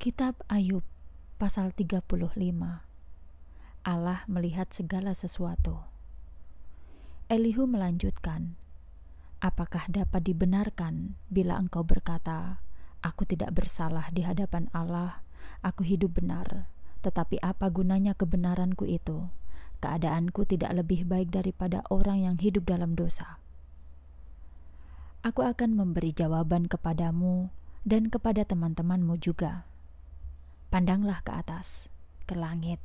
Kitab Ayub pasal 35 Allah melihat segala sesuatu Elihu melanjutkan Apakah dapat dibenarkan bila engkau berkata Aku tidak bersalah di hadapan Allah Aku hidup benar Tetapi apa gunanya kebenaranku itu Keadaanku tidak lebih baik daripada orang yang hidup dalam dosa Aku akan memberi jawaban kepadamu dan kepada teman-temanmu juga Pandanglah ke atas, ke langit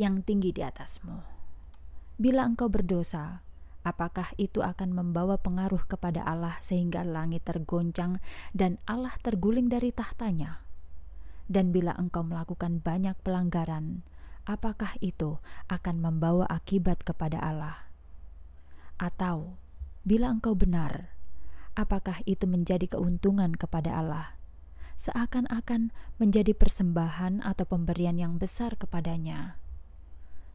yang tinggi di atasmu. Bila engkau berdosa, apakah itu akan membawa pengaruh kepada Allah sehingga langit tergoncang dan Allah terguling dari tahtanya? Dan bila engkau melakukan banyak pelanggaran, apakah itu akan membawa akibat kepada Allah? Atau bila engkau benar, apakah itu menjadi keuntungan kepada Allah? seakan-akan menjadi persembahan atau pemberian yang besar kepadanya.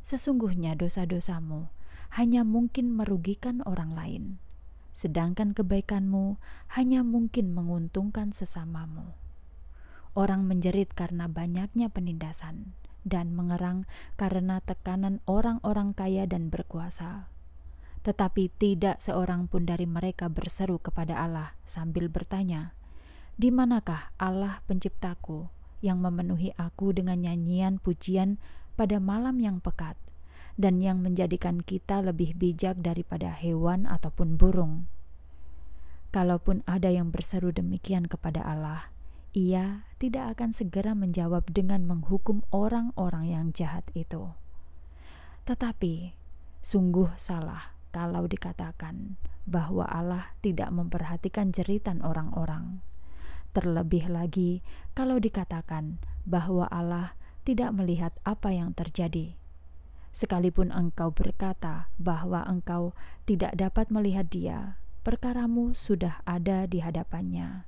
Sesungguhnya dosa-dosamu hanya mungkin merugikan orang lain, sedangkan kebaikanmu hanya mungkin menguntungkan sesamamu. Orang menjerit karena banyaknya penindasan dan mengerang karena tekanan orang-orang kaya dan berkuasa tetapi tidak seorang pun dari mereka berseru kepada Allah sambil bertanya, di manakah Allah penciptaku yang memenuhi aku dengan nyanyian pujian pada malam yang pekat dan yang menjadikan kita lebih bijak daripada hewan ataupun burung? Kalaupun ada yang berseru demikian kepada Allah, ia tidak akan segera menjawab dengan menghukum orang-orang yang jahat itu. Tetapi sungguh salah kalau dikatakan bahwa Allah tidak memperhatikan jeritan orang-orang. Terlebih lagi, kalau dikatakan bahwa Allah tidak melihat apa yang terjadi, sekalipun engkau berkata bahwa engkau tidak dapat melihat Dia, perkaramu sudah ada di hadapannya.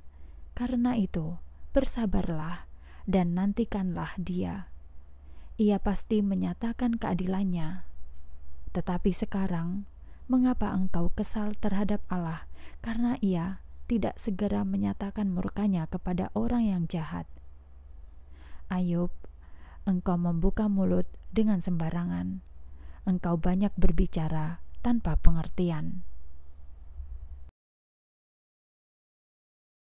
Karena itu, bersabarlah dan nantikanlah Dia. Ia pasti menyatakan keadilannya. Tetapi sekarang, mengapa engkau kesal terhadap Allah karena Ia tidak segera menyatakan murkanya kepada orang yang jahat. Ayub, engkau membuka mulut dengan sembarangan. Engkau banyak berbicara tanpa pengertian.